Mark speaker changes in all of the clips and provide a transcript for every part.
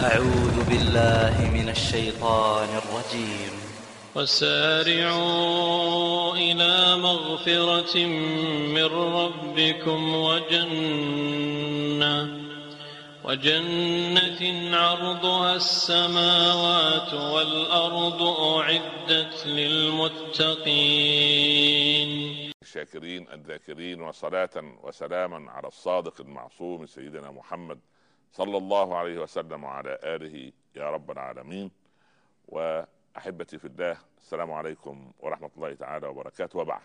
Speaker 1: أعوذ بالله من الشيطان الرجيم وسارعوا إلى مغفرة من ربكم وجنة وجنة عرضها السماوات والأرض أعدت للمتقين الشاكرين الذاكرين وصلاة وسلاما على الصادق المعصوم سيدنا محمد صلى الله عليه وسلم وعلى اله يا رب العالمين واحبتي في الله السلام عليكم ورحمه الله تعالى وبركاته وبعد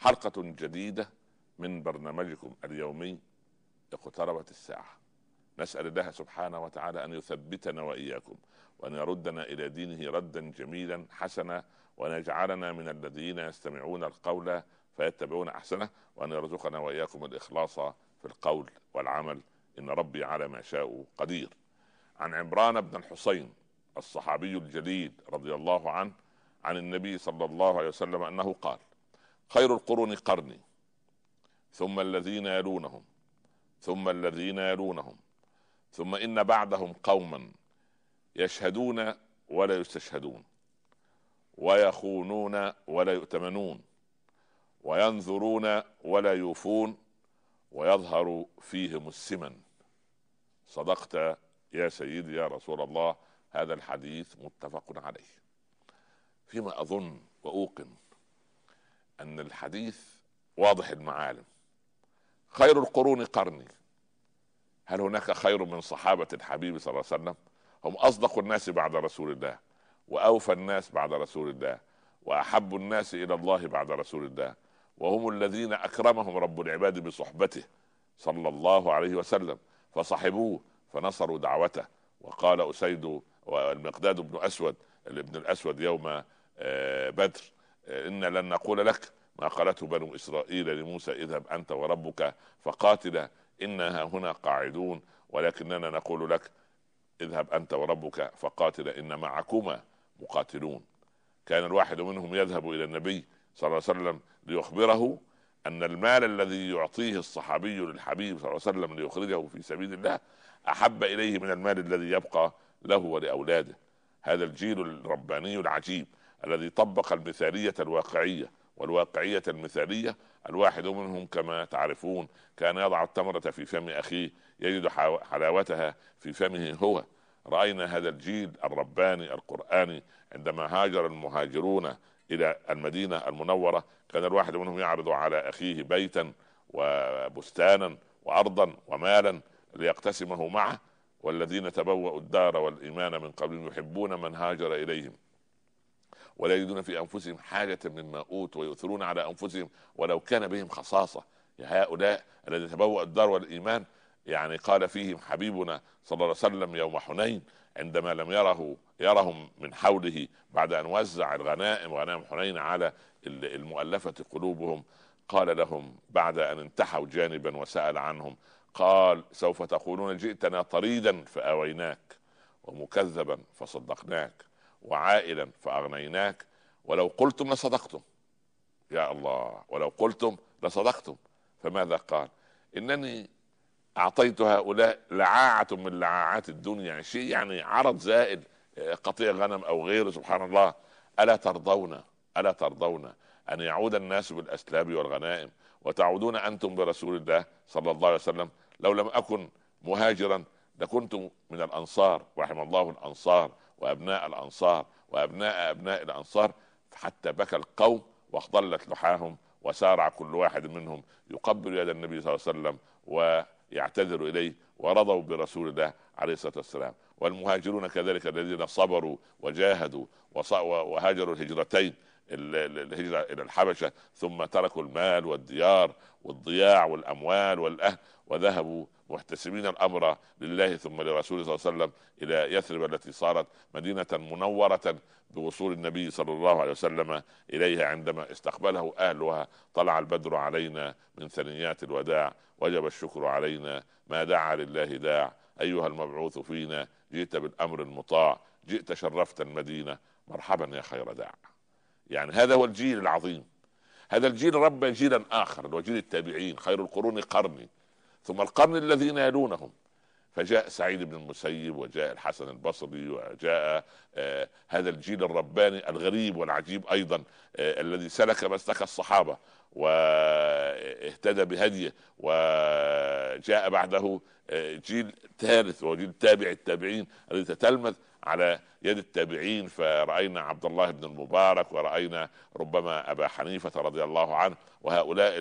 Speaker 1: حلقه جديده من برنامجكم اليومي اقتربت الساعه نسال الله سبحانه وتعالى ان يثبتنا واياكم وان يردنا الى دينه ردا جميلا حسنا وان يجعلنا من الذين يستمعون القول فيتبعون احسنه وان يرزقنا واياكم الاخلاص في القول والعمل إن ربي على ما شاء قدير عن عمران بن الحسين الصحابي الجليل رضي الله عنه عن النبي صلى الله عليه وسلم أنه قال خير القرون قرني ثم الذين يلونهم ثم الذين يلونهم ثم إن بعدهم قوما يشهدون ولا يستشهدون ويخونون ولا يؤتمنون وينذرون ولا يوفون ويظهر فيهم السمن صدقت يا سيدي يا رسول الله هذا الحديث متفق عليه فيما اظن واوقن ان الحديث واضح المعالم خير القرون قرني هل هناك خير من صحابه الحبيب صلى الله عليه وسلم هم اصدق الناس بعد رسول الله واوفى الناس بعد رسول الله واحب الناس الى الله بعد رسول الله وهم الذين اكرمهم رب العباد بصحبته صلى الله عليه وسلم فصاحبوه فنصروا دعوته وقال أسيد والمقداد بن أسود الابن الأسود يوم آه، بدر آه، إن لن نقول لك ما قالته بنو إسرائيل لموسى اذهب أنت وربك فقاتلا إنا هنا قاعدون ولكننا نقول لك اذهب أنت وربك فقاتلا إن معكما مقاتلون كان الواحد منهم يذهب إلى النبي صلى الله عليه وسلم ليخبره أن المال الذي يعطيه الصحابي للحبيب صلى الله عليه وسلم ليخرجه في سبيل الله أحب إليه من المال الذي يبقى له ولأولاده هذا الجيل الرباني العجيب الذي طبق المثالية الواقعية والواقعية المثالية الواحد منهم كما تعرفون كان يضع التمرة في فم أخيه يجد حلاوتها في فمه هو رأينا هذا الجيل الرباني القرآني عندما هاجر المهاجرون الى المدينه المنوره كان الواحد منهم يعرض على اخيه بيتا وبستانا وارضا ومالا ليقتسمه معه والذين تبوأوا الدار والايمان من قبلهم يحبون من هاجر اليهم ولا يجدون في انفسهم حاجه مما اوتوا ويؤثرون على انفسهم ولو كان بهم خصاصه هؤلاء الذين تبوأوا الدار والايمان يعني قال فيهم حبيبنا صلى الله عليه وسلم يوم حنين عندما لم يره يرهم من حوله بعد ان وزع الغنائم غنائم حنين على المؤلفه قلوبهم قال لهم بعد ان انتحوا جانبا وسال عنهم قال سوف تقولون جئتنا طريدا فاويناك ومكذبا فصدقناك وعائلا فاغنيناك ولو قلتم لصدقتم يا الله ولو قلتم لصدقتم فماذا قال انني اعطيت هؤلاء لعاعه من لعاعات الدنيا شيء يعني عرض زائد آه، قطيع غنم او غيره سبحان الله الا ترضون الا ترضون ان يعود الناس بالاسلاب والغنائم وتعودون انتم برسول الله صلى الله عليه وسلم لو لم اكن مهاجرا لكنت من الانصار رحم الله الانصار وابناء الانصار وابناء ابناء الانصار حتى بكى القوم واخضلت لحاهم وسارع كل واحد منهم يقبل يد النبي صلى الله عليه وسلم و يعتذر اليه ورضوا برسول الله عليه الصلاه والسلام والمهاجرون كذلك الذين صبروا وجاهدوا وهاجروا الهجرتين الهجرة إلى الحبشة ثم تركوا المال والديار والضياع والأموال والأهل وذهبوا محتسبين الأمر لله ثم لرسوله صلى الله عليه وسلم إلى يثرب التي صارت مدينة منورة بوصول النبي صلى الله عليه وسلم إليها عندما استقبله أهلها طلع البدر علينا من ثنيات الوداع وجب الشكر علينا ما دعا لله داع أيها المبعوث فينا جئت بالأمر المطاع جئت شرفت المدينة مرحبا يا خير داع يعني هذا هو الجيل العظيم هذا الجيل ربى جيلا آخر وجيل التابعين خير القرون قرني ثم القرن الذين يلونهم فجاء سعيد بن المسيب وجاء الحسن البصري وجاء آه هذا الجيل الرباني الغريب والعجيب ايضا آه الذي سلك مسلك الصحابه واهتدى بهديه وجاء بعده آه جيل ثالث وجيل تابع التابعين الذي تتلمذ على يد التابعين فرأينا عبد الله بن المبارك ورأينا ربما أبا حنيفة رضي الله عنه وهؤلاء آه،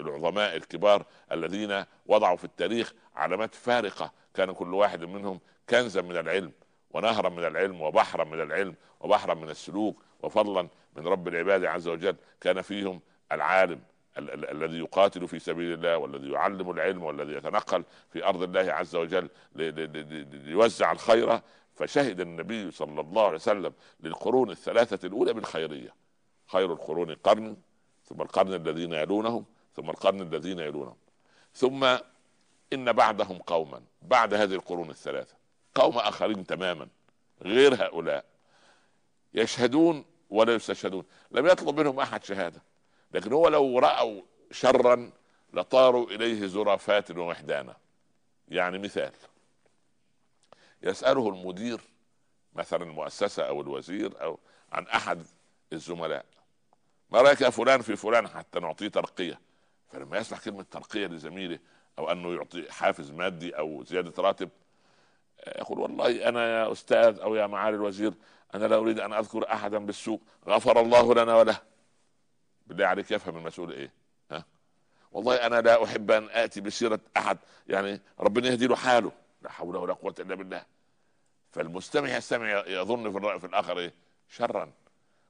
Speaker 1: العظماء الكبار الذين وضعوا في التاريخ علامات فارقة كان كل واحد منهم كنزا من العلم ونهرا من العلم وبحرا من العلم وبحرا من السلوك وفضلا من رب العباد عز وجل كان فيهم العالم الذي يقاتل في سبيل الله والذي يعلم العلم والذي يتنقل في ارض الله عز وجل ليوزع الخير فشهد النبي صلى الله عليه وسلم للقرون الثلاثه الاولى بالخيريه خير القرون قرن ثم القرن الذين يلونهم ثم القرن الذين يلونهم ثم ان بعدهم قوما بعد هذه القرون الثلاثه قوم اخرين تماما غير هؤلاء يشهدون ولا يستشهدون لم يطلب منهم احد شهاده لكن هو لو رأوا شرا لطاروا إليه زرافات ووحدانا يعني مثال يسأله المدير مثلا المؤسسة أو الوزير أو عن أحد الزملاء ما رأيك يا فلان في فلان حتى نعطيه ترقية فلما يسمع كلمة ترقية لزميله أو أنه يعطي حافز مادي أو زيادة راتب يقول والله أنا يا أستاذ أو يا معالي الوزير أنا لا أريد أن أذكر أحدا بالسوء غفر الله لنا وله بالله عليك يفهم المسؤول ايه ها والله انا لا احب ان اتي بسيره احد يعني ربنا يهدي له حاله لا حول ولا قوه الا بالله فالمستمع يستمع يظن في الرأي في الاخر ايه شرا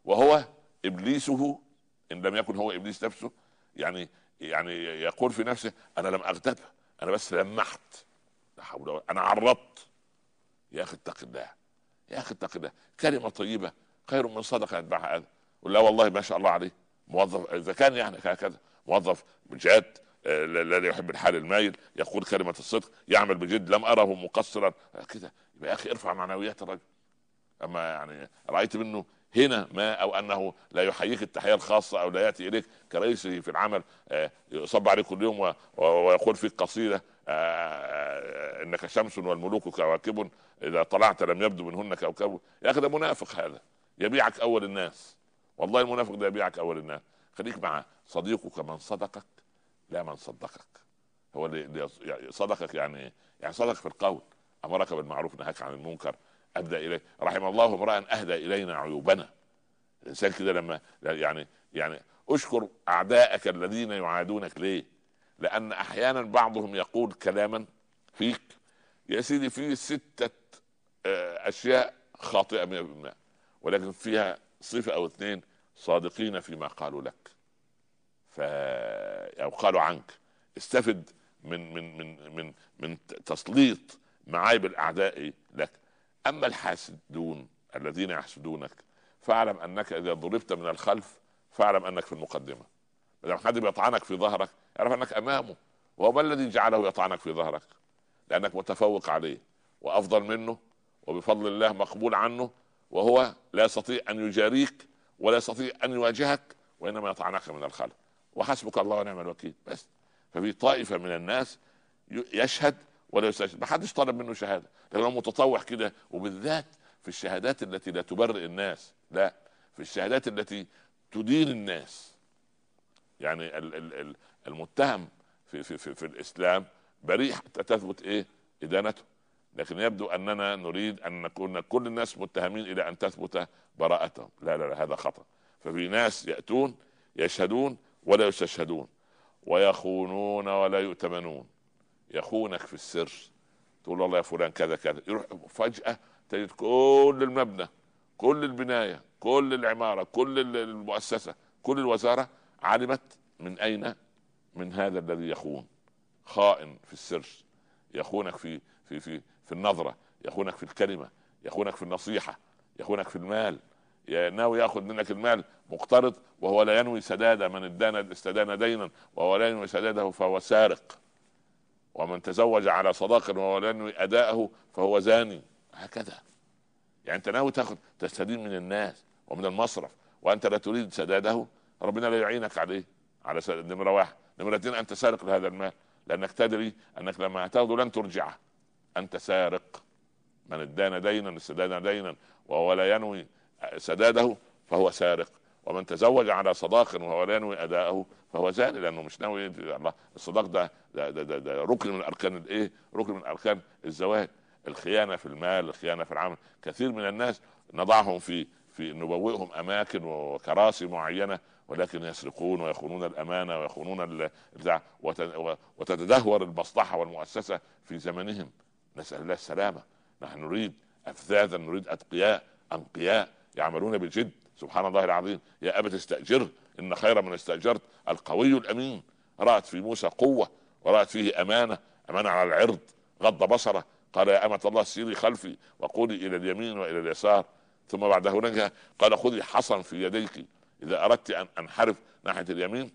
Speaker 1: وهو ابليسه ان لم يكن هو ابليس نفسه يعني يعني يقول في نفسه انا لم اغتب انا بس لمحت لا حول ولا انا عرضت يا اخي اتق الله يا اخي اتق الله كلمه طيبه خير من صدقه يتبعها اذى ولا والله ما شاء الله عليه موظف اذا كان يعني هكذا موظف جاد آه، الذي يحب الحال المايل يقول كلمه الصدق يعمل بجد لم اره مقصرا آه، كده يا اخي ارفع معنويات الرجل اما يعني رايت منه هنا ما او انه لا يحييك التحيه الخاصه او لا ياتي اليك كرئيسه في العمل آه، يصب عليك كل يوم ويقول فيك قصيده انك شمس والملوك كواكب اذا طلعت لم يبدو منهن كوكب يا اخي ده منافق هذا يبيعك اول الناس والله المنافق ده يبيعك اول الناس خليك معاه صديقك من صدقك لا من صدقك هو اللي يعني صدقك يعني إيه؟ يعني صدق في القول امرك بالمعروف نهاك عن المنكر ادى اليه رحم الله امرا اهدى الينا عيوبنا الانسان كده لما يعني يعني اشكر اعدائك الذين يعادونك ليه؟ لان احيانا بعضهم يقول كلاما فيك يا سيدي فيه سته آه، اشياء خاطئه 100% ولكن فيها صفه او اثنين صادقين فيما قالوا لك ف او قالوا عنك استفد من من من من من تسليط معايب الاعداء لك اما الحاسدون الذين يحسدونك فاعلم انك اذا ضربت من الخلف فاعلم انك في المقدمه اذا حد بيطعنك في ظهرك اعرف انك امامه وهو الذي جعله يطعنك في ظهرك لانك متفوق عليه وافضل منه وبفضل الله مقبول عنه وهو لا يستطيع ان يجاريك ولا يستطيع ان يواجهك وانما يطعنك من الخلف وحسبك الله ونعم الوكيل بس ففي طائفه من الناس يشهد ولا يستشهد ما حدش طلب منه شهاده لكن هو متطوع كده وبالذات في الشهادات التي لا تبرئ الناس لا في الشهادات التي تدين الناس يعني المتهم في في في, في الاسلام بريء حتى تثبت ايه ادانته لكن يبدو اننا نريد ان نكون كل الناس متهمين الى ان تثبت براءتهم لا لا, لا هذا خطا ففي ناس ياتون يشهدون ولا يستشهدون ويخونون ولا يؤتمنون يخونك في السر تقول والله يا فلان كذا كذا يروح فجاه تجد كل المبنى كل البنايه كل العماره كل المؤسسه كل الوزاره علمت من اين من هذا الذي يخون خائن في السر يخونك في في في في النظره يخونك في الكلمه يخونك في النصيحه يخونك في المال ناوي ياخذ منك المال مقترض وهو لا ينوي سداد من ادان استدان دينا وهو لا ينوي سداده فهو سارق ومن تزوج على صداق وهو لا ينوي اداءه فهو زاني هكذا يعني انت ناوي تاخذ تستدين من الناس ومن المصرف وانت لا تريد سداده ربنا لا يعينك عليه على نمره واحد نمره اثنين انت سارق لهذا المال لانك تدري انك لما تاخذه لن ترجعه انت سارق من ادان دينا استدان دينا وهو لا ينوي سداده فهو سارق ومن تزوج على صداق وهو لا ينوي اداءه فهو زاني لانه مش ناوي الصداق ده ده, ده, ده, ده ركن من اركان الايه؟ ركن من اركان الزواج الخيانه في المال، الخيانه في العمل، كثير من الناس نضعهم في في نبوئهم اماكن وكراسي معينه ولكن يسرقون ويخونون الامانه ويخونون وتتدهور المصلحه والمؤسسه في زمنهم نسأل الله السلامة نحن نريد أفذاذا نريد أتقياء أنقياء يعملون بجد سبحان الله العظيم يا أبت استأجر إن خير من استأجرت القوي الأمين رأت في موسى قوة ورأت فيه أمانة أمانة على العرض غض بصره قال يا أمة الله سيري خلفي وقولي إلى اليمين وإلى اليسار ثم بعد هناك قال خذي حصا في يديك إذا أردت أن أنحرف ناحية اليمين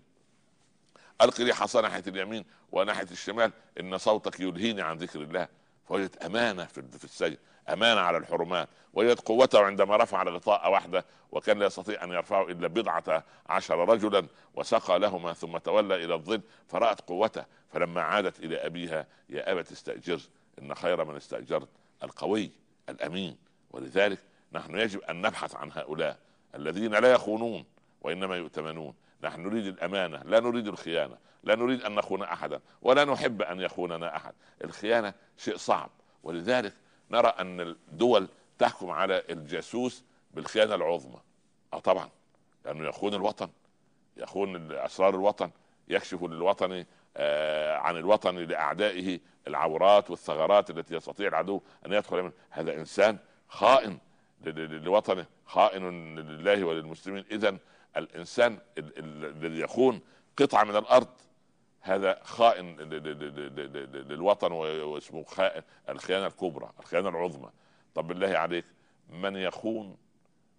Speaker 1: ألقي لي حصى ناحية اليمين وناحية الشمال إن صوتك يلهيني عن ذكر الله فوجدت امانه في السجن امانه على الحرمات وجدت قوته عندما رفع الغطاء وحده وكان لا يستطيع ان يرفعه الا بضعه عشر رجلا وسقى لهما ثم تولى الى الظل فرات قوته فلما عادت الى ابيها يا ابت استاجر ان خير من استاجرت القوي الامين ولذلك نحن يجب ان نبحث عن هؤلاء الذين لا يخونون وانما يؤتمنون نحن نريد الامانه لا نريد الخيانه لا نريد ان نخون احدا ولا نحب ان يخوننا احد الخيانه شيء صعب ولذلك نرى ان الدول تحكم على الجاسوس بالخيانه العظمى اه طبعا لانه يخون الوطن يخون اسرار الوطن يكشف للوطن آه عن الوطن لاعدائه العورات والثغرات التي يستطيع العدو ان يدخل منها هذا انسان خائن لوطنه خائن لله وللمسلمين اذا الانسان الذي يخون قطعه من الارض هذا خائن للوطن واسمه خائن الخيانه الكبرى الخيانه العظمى طب بالله عليك من يخون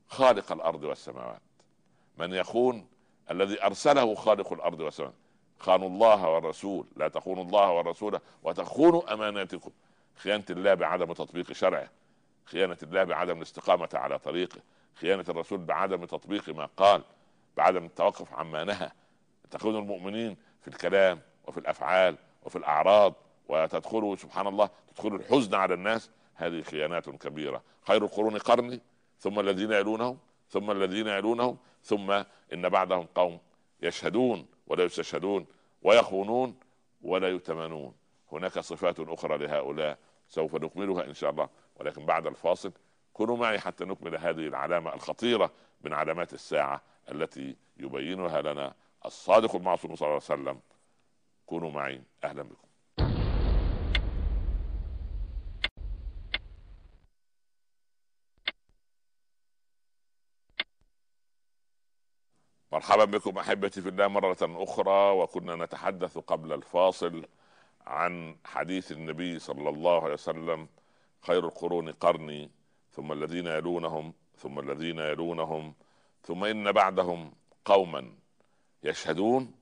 Speaker 1: خالق الارض والسماوات من يخون الذي ارسله خالق الارض والسماوات خانوا الله والرسول لا تخونوا الله ورسوله وتخونوا اماناتكم خيانه الله بعدم تطبيق شرعه خيانه الله بعدم الاستقامه على طريقه خيانه الرسول بعدم تطبيق ما قال بعدم التوقف عما نهى تكون المؤمنين في الكلام وفي الافعال وفي الاعراض وتدخل سبحان الله تدخل الحزن على الناس هذه خيانات كبيره خير القرون قرني ثم الذين يلونهم ثم الذين يلونهم ثم ان بعدهم قوم يشهدون ولا يستشهدون ويخونون ولا يتمنون هناك صفات اخرى لهؤلاء سوف نكملها ان شاء الله ولكن بعد الفاصل كونوا معي حتى نكمل هذه العلامه الخطيره من علامات الساعه التي يبينها لنا الصادق المعصوم صلى الله عليه وسلم كونوا معي اهلا بكم مرحبا بكم احبتي في الله مره اخرى وكنا نتحدث قبل الفاصل عن حديث النبي صلى الله عليه وسلم خير القرون قرني ثم الذين يلونهم ثم الذين يلونهم ثم ان بعدهم قوما يشهدون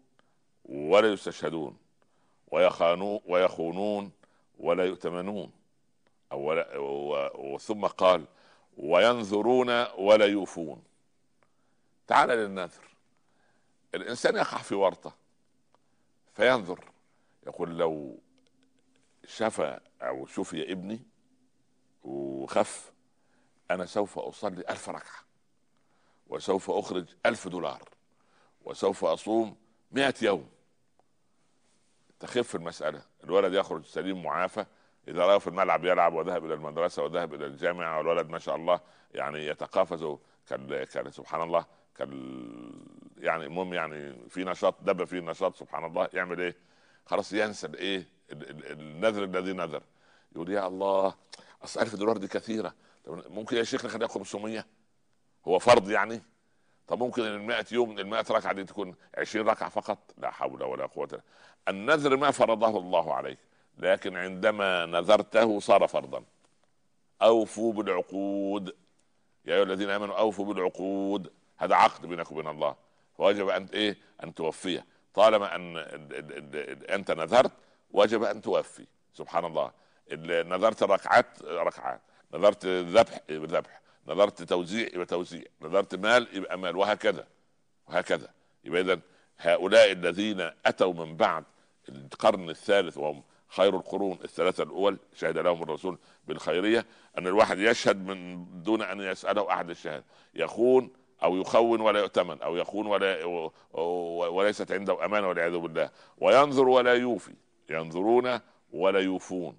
Speaker 1: ولا يستشهدون ويخونون ولا يؤتمنون ثم قال وينذرون ولا يوفون تعال للنذر الانسان يقع في ورطه فينذر يقول لو شفى او شفي ابني وخف انا سوف اصلي الف ركعه وسوف أخرج ألف دولار وسوف أصوم مئة يوم تخف المسألة الولد يخرج سليم معافى إذا رأى في الملعب يلعب وذهب إلى المدرسة وذهب إلى الجامعة والولد ما شاء الله يعني يتقافز كان كان سبحان الله كان يعني المهم يعني في نشاط دب في نشاط سبحان الله يعمل ايه؟ خلاص ينسى الايه؟ النذر الذي نذر يقول يا الله اصل 1000 دولار دي كثيره ممكن يا شيخ نخليها 500 هو فرض يعني طب ممكن ال 100 يوم ال 100 ركعه دي تكون 20 ركعه فقط لا حول ولا قوه الا النذر ما فرضه الله عليك لكن عندما نذرته صار فرضا اوفوا بالعقود يا ايها الذين امنوا اوفوا بالعقود هذا عقد بينك وبين الله فوجب ان ايه ان توفيه طالما ان انت نذرت وجب ان توفي سبحان الله نذرت ركعات ركعات نذرت ذبح ذبح نظرت توزيع يبقى توزيع نظرت مال يبقى مال وهكذا وهكذا يبقى اذا هؤلاء الذين اتوا من بعد القرن الثالث وهم خير القرون الثلاثة الأول شهد لهم الرسول بالخيرية أن الواحد يشهد من دون أن يسأله أحد الشهادة يخون أو يخون ولا يؤتمن أو يخون ولا وليست عنده أمانة والعياذ بالله وينظر ولا يوفي ينظرون ولا يوفون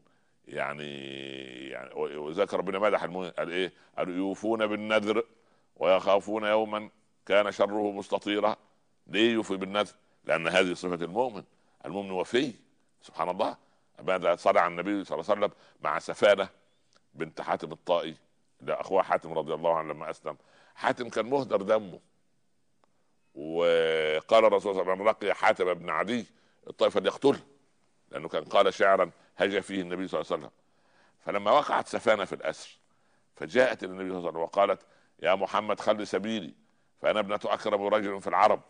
Speaker 1: يعني يعني وذاك ربنا مدح المؤمن قال ايه؟ قال يوفون بالنذر ويخافون يوما كان شره مستطيرا ليه يوفي بالنذر؟ لان هذه صفه المؤمن المؤمن وفي سبحان الله ماذا صنع النبي صلى الله عليه وسلم مع سفانه بنت حاتم الطائي ده اخوها حاتم رضي الله عنه لما اسلم حاتم كان مهدر دمه وقال الرسول صلى الله عليه وسلم لقي حاتم بن عدي الطائفه فليقتله لانه كان قال شعرا هجا فيه النبي صلى الله عليه وسلم فلما وقعت سفانه في الاسر فجاءت الى النبي صلى الله عليه وسلم وقالت يا محمد خل سبيلي فانا ابنه اكرم رجل في العرب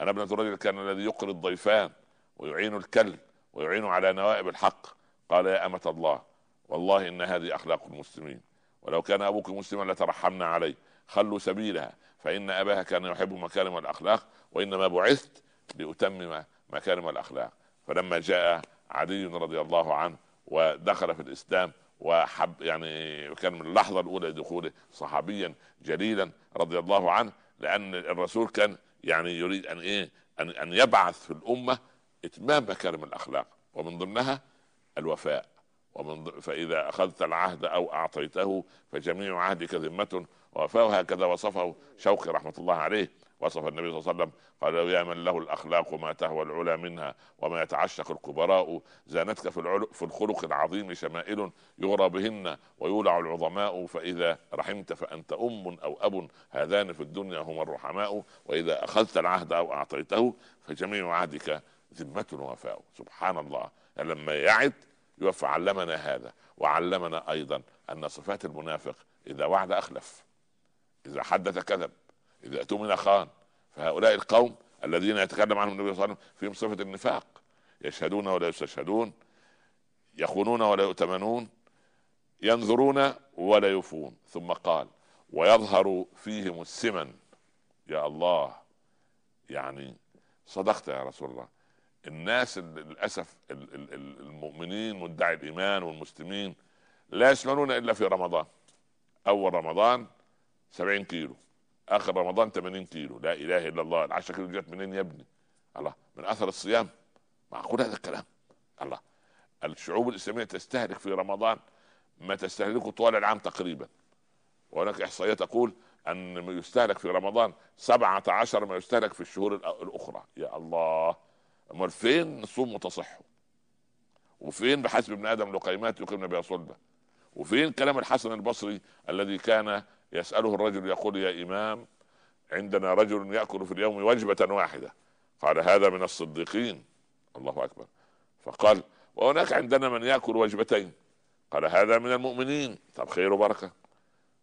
Speaker 1: انا ابنه رجل كان الذي يقري الضيفان ويعين الكل ويعين على نوائب الحق قال يا امه الله والله ان هذه اخلاق المسلمين ولو كان ابوك مسلما لترحمنا عليه خلوا سبيلها فان اباها كان يحب مكارم الاخلاق وانما بعثت لاتمم مكارم الاخلاق فلما جاء علي رضي الله عنه ودخل في الاسلام وحب يعني كان من اللحظه الاولى دخوله صحابيا جليلا رضي الله عنه لان الرسول كان يعني يريد ان ايه ان ان يبعث في الامه اتمام مكارم الاخلاق ومن ضمنها الوفاء ومن ض... فاذا اخذت العهد او اعطيته فجميع عهدك ذمه ووفاء هكذا وصفه شوقي رحمه الله عليه وصف النبي صلى الله عليه وسلم قال يا من له الاخلاق ما تهوى العلا منها وما يتعشق الكبراء زانتك في العلو في الخلق العظيم شمائل يغرى بهن ويولع العظماء فاذا رحمت فانت ام او اب هذان في الدنيا هما الرحماء واذا اخذت العهد او اعطيته فجميع عهدك ذمة وفاء سبحان الله يعني لما يعد يوفى علمنا هذا وعلمنا ايضا ان صفات المنافق اذا وعد اخلف اذا حدث كذب اذا اؤتمن خان فهؤلاء القوم الذين يتكلم عنهم النبي صلى الله عليه وسلم فيهم صفه النفاق يشهدون ولا يستشهدون يخونون ولا يؤتمنون ينظرون ولا يفون ثم قال ويظهر فيهم السمن يا الله يعني صدقت يا رسول الله الناس للاسف المؤمنين مدعي الايمان والمسلمين لا يسمنون الا في رمضان اول رمضان سبعين كيلو اخر رمضان 80 كيلو لا اله الا الله ال 10 كيلو جت منين يا ابني؟ الله من اثر الصيام معقول هذا الكلام؟ الله الشعوب الاسلاميه تستهلك في رمضان ما تستهلكه طوال العام تقريبا وهناك احصائيه تقول ان ما يستهلك في رمضان 17 ما يستهلك في الشهور الاخرى يا الله امال فين نصوم وتصحوا وفين بحسب ابن ادم لقيمات يقيمنا بها صلبه وفين كلام الحسن البصري الذي كان يسأله الرجل يقول يا إمام عندنا رجل يأكل في اليوم وجبة واحدة قال هذا من الصديقين الله أكبر فقال وهناك عندنا من يأكل وجبتين قال هذا من المؤمنين طب خير وبركة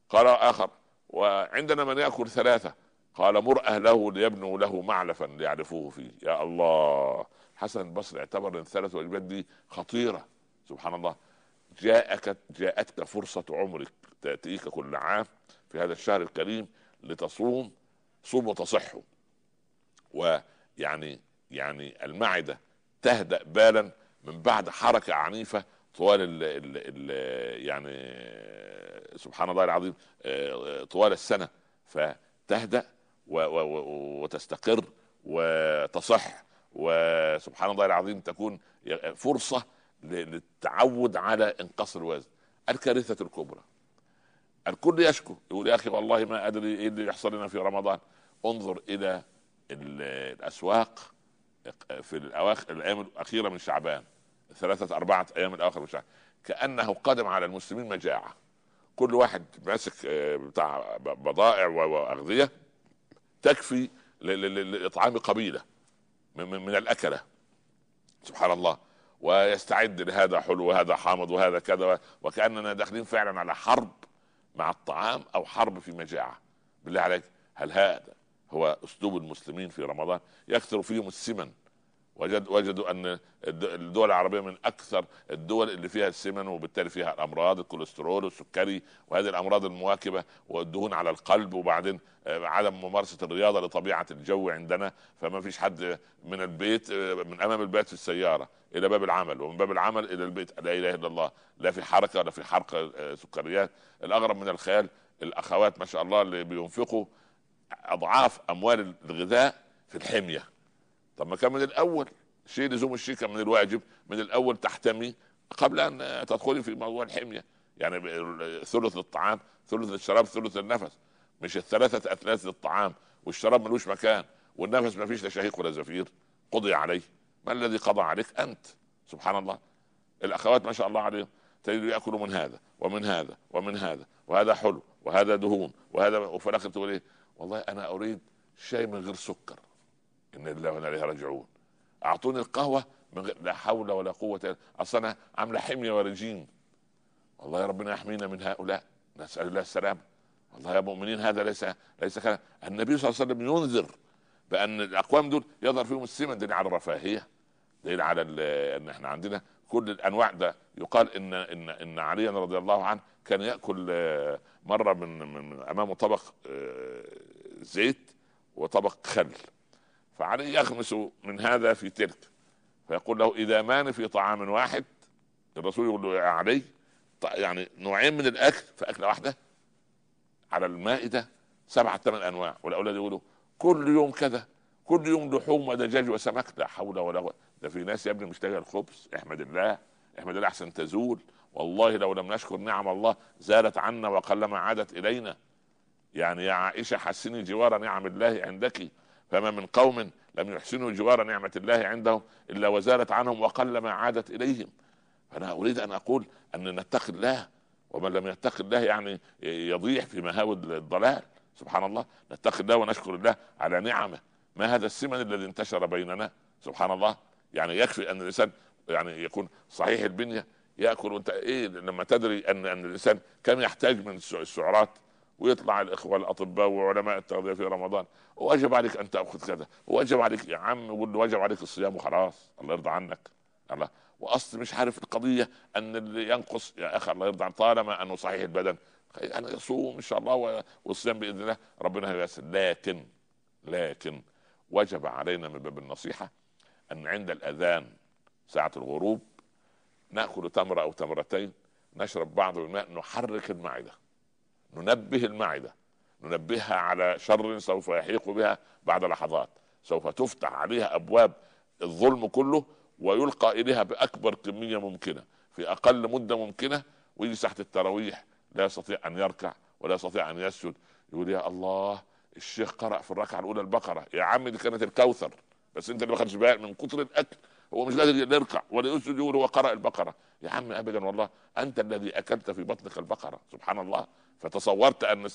Speaker 1: قال آخر وعندنا من يأكل ثلاثة قال مر أهله ليبنوا له معلفا ليعرفوه فيه يا الله حسن البصري اعتبر ان ثلاث وجبات دي خطيرة سبحان الله جاءك جاءتك فرصة عمرك تأتيك كل عام في هذا الشهر الكريم لتصوم صوم وتصح ويعني يعني المعدة تهدأ بالا من بعد حركة عنيفة طوال الـ الـ الـ يعني سبحان الله العظيم آه، طوال السنة فتهدأ وتستقر وتصح وسبحان الله العظيم تكون فرصة للتعود على انقاص الوزن الكارثه الكبرى الكل يشكو يقول يا اخي والله ما ادري ايه اللي يحصل لنا في رمضان انظر الى الاسواق في الاواخر الايام الاخيره من شعبان ثلاثه اربعه ايام الاواخر من شعبان كانه قدم على المسلمين مجاعه كل واحد ماسك آه، بتاع بضائع واغذيه تكفي لاطعام قبيله من الاكله سبحان الله ويستعد لهذا حلو وهذا حامض وهذا كذا وكاننا داخلين فعلا على حرب مع الطعام او حرب في مجاعه بالله عليك هل هذا هو اسلوب المسلمين في رمضان يكثر فيهم السمن وجد وجدوا ان الدول العربيه من اكثر الدول اللي فيها السمن وبالتالي فيها الامراض الكوليسترول والسكري وهذه الامراض المواكبه والدهون على القلب وبعدين آه، عدم ممارسه الرياضه لطبيعه الجو عندنا فما فيش حد من البيت آه، من امام البيت في السياره الى باب العمل ومن باب العمل الى البيت لا اله الا الله لا في حركه ولا في حرق آه، سكريات الاغرب من الخيال الاخوات ما شاء الله اللي بينفقوا اضعاف اموال الغذاء في الحميه طب ما كان من الاول شيء لزوم الشركه من الواجب من الاول تحتمي قبل ان تدخلي في موضوع الحميه يعني ثلث الطعام ثلث الشراب ثلث النفس مش الثلاثه اثلاث للطعام والشراب ملوش مكان والنفس ما فيش لا شهيق ولا زفير قضي عليه ما الذي قضى عليك انت سبحان الله الاخوات ما شاء الله عليهم تجد ياكلوا من هذا ومن هذا ومن هذا وهذا حلو وهذا دهون وهذا وفي الاخر تقول ايه والله انا اريد شاي من غير سكر انا لله وانا اليه راجعون اعطوني القهوه من غير لا حول ولا قوه الا اصل انا عامله حميه ورجيم والله يا ربنا يحمينا من هؤلاء نسال الله السلامه والله يا مؤمنين هذا ليس ليس كلام النبي صلى الله عليه وسلم ينذر بان الاقوام دول يظهر فيهم السمن دليل على الرفاهيه دليل على ان احنا عندنا كل الانواع ده يقال ان ان ان عليا رضي الله عنه كان ياكل آه، مره من, من امامه طبق آه، زيت وطبق خل فعلي يخمس من هذا في تلك فيقول له اذا مان في طعام واحد الرسول يقول له يا علي يعني نوعين من الأكل في أكلة واحدة على المائدة سبعة ثمان أنواع والأولاد يقولوا كل يوم كذا كل يوم لحوم ودجاج وسمك لا حول ولا قوة ده في ناس يا ابني مشتهي الخبز احمد الله احمد الله احسن تزول والله لو لم نشكر نعم الله زالت عنا وقلما عادت الينا يعني يا عائشه حسني جوار نعم الله عندك فما من قوم لم يحسنوا جوار نعمة الله عندهم إلا وزالت عنهم وقل ما عادت إليهم فأنا أريد أن أقول أن نتقي الله ومن لم يتقي الله يعني يضيع في مهاوي الضلال سبحان الله نتقي الله ونشكر الله على نعمه ما هذا السمن الذي انتشر بيننا سبحان الله يعني يكفي أن الإنسان يعني يكون صحيح البنية يأكل وأنت إيه لما تدري أن أن الإنسان كم يحتاج من السعرات ويطلع الاخوه الاطباء وعلماء التغذيه في رمضان واجب عليك ان تاخذ كذا واجب عليك يا عم يقول له واجب عليك الصيام وخلاص الله يرضى عنك الله واصل مش عارف القضيه ان اللي ينقص يا اخي الله يرضى عنك طالما انه صحيح البدن انا يصوم ان شاء الله والصيام باذن الله ربنا ييسر لكن لكن وجب علينا من باب النصيحه ان عند الاذان ساعه الغروب ناكل تمره او تمرتين نشرب بعض الماء نحرك المعده ننبه المعده ننبهها على شر سوف يحيق بها بعد لحظات سوف تفتح عليها ابواب الظلم كله ويلقى اليها باكبر كميه ممكنه في اقل مده ممكنه ويجي تحت التراويح لا يستطيع ان يركع ولا يستطيع ان يسجد يقول يا الله الشيخ قرأ في الركعه الاولى البقره يا عم دي كانت الكوثر بس انت اللي ما خدش بالك من كتر الاكل هو مش قادر يركع ولا يسجد يقول هو قرأ البقره يا عم ابدا والله انت الذي اكلت في بطنك البقره سبحان الله فتصورت ان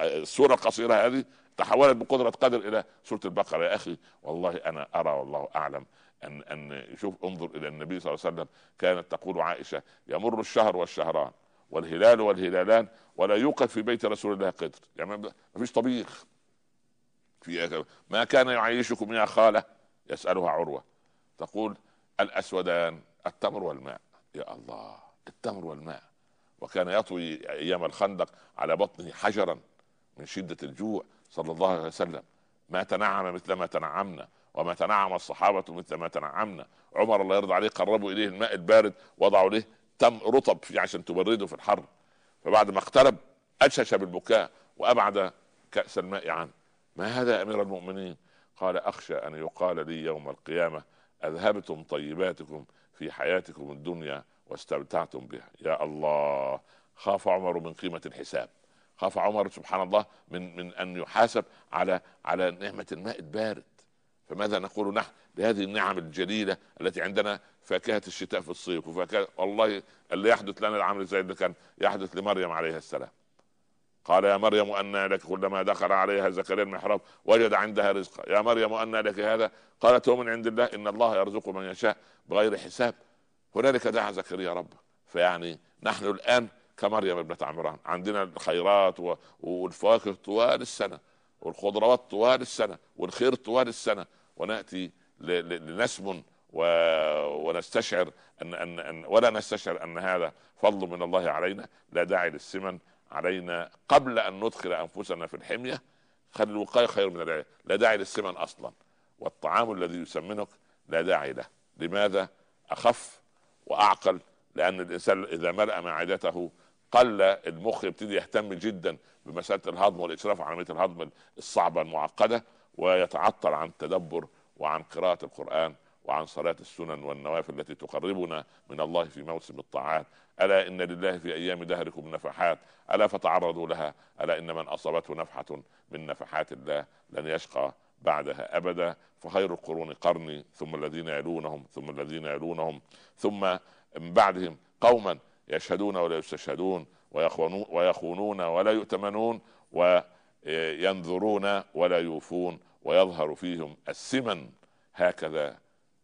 Speaker 1: السوره القصيره هذه تحولت بقدره قدر الى سوره البقره يا اخي والله انا ارى والله اعلم ان ان شوف انظر الى النبي صلى الله عليه وسلم كانت تقول عائشه يمر الشهر والشهران والهلال والهلالان ولا يوقف في بيت رسول الله قدر يعني ما فيش طبيخ في ما كان يعيشكم يا خاله يسالها عروه تقول الاسودان التمر والماء يا الله التمر والماء وكان يطوي ايام الخندق على بطنه حجرا من شده الجوع صلى الله عليه وسلم ما تنعم مثل ما تنعمنا وما تنعم الصحابه مثل ما تنعمنا عمر الله يرضى عليه قربوا اليه الماء البارد وضعوا له تم رطب فيه عشان تبرده في الحر فبعد ما اقترب اجهش بالبكاء وأبعد كأس الماء عنه ما هذا يا أمير المؤمنين قال أخشى أن يقال لي يوم القيامة أذهبتم طيباتكم في حياتكم الدنيا واستمتعتم بها يا الله خاف عمر من قيمة الحساب خاف عمر سبحان الله من من ان يحاسب على على نعمه الماء البارد فماذا نقول نحن لهذه النعم الجليله التي عندنا فاكهه الشتاء في الصيف وفاكهه والله اللي يحدث لنا العمل زي اللي كان يحدث لمريم عليها السلام قال يا مريم أن لك كلما دخل عليها زكريا المحراب وجد عندها رزقا يا مريم أن لك هذا قالت هو من عند الله إن الله يرزق من يشاء بغير حساب هنالك دعا زكريا ربه فيعني نحن الان كمريم ابنة عمران عندنا الخيرات والفواكه طوال السنة والخضروات طوال السنة والخير طوال السنة ونأتي لنسمن و... ونستشعر أن... أن... أن ولا نستشعر أن هذا فضل من الله علينا لا داعي للسمن علينا قبل أن ندخل أنفسنا في الحمية خلي الوقاية خير من العلاج لا داعي للسمن أصلا والطعام الذي يسمنك لا داعي له لماذا أخف واعقل لان الانسان اذا ملا معدته قل المخ يبتدي يهتم جدا بمساله الهضم والاشراف على عمليه الهضم الصعبه المعقده ويتعطل عن التدبر وعن قراءه القران وعن صلاة السنن والنوافل التي تقربنا من الله في موسم الطاعات ألا إن لله في أيام دهركم نفحات ألا فتعرضوا لها ألا إن من أصابته نفحة من نفحات الله لن يشقى بعدها أبدا فخير القرون قرني ثم الذين يلونهم ثم الذين يلونهم ثم من بعدهم قوما يشهدون ولا يستشهدون ويخونون ولا يؤتمنون وينذرون ولا يوفون ويظهر فيهم السمن هكذا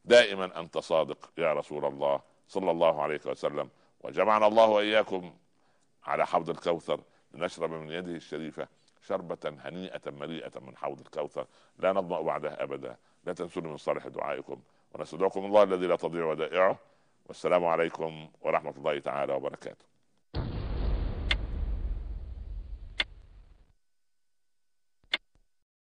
Speaker 1: دائما انت صادق يا رسول الله صلى الله عليه وسلم وجمعنا الله واياكم على حوض الكوثر لنشرب من يده الشريفه شربة هنيئة مليئة من حوض الكوثر لا نظمأ بعدها أبدا لا تنسوني من صالح دعائكم ونستودعكم الله الذي لا تضيع ودائعه والسلام عليكم ورحمة الله تعالى وبركاته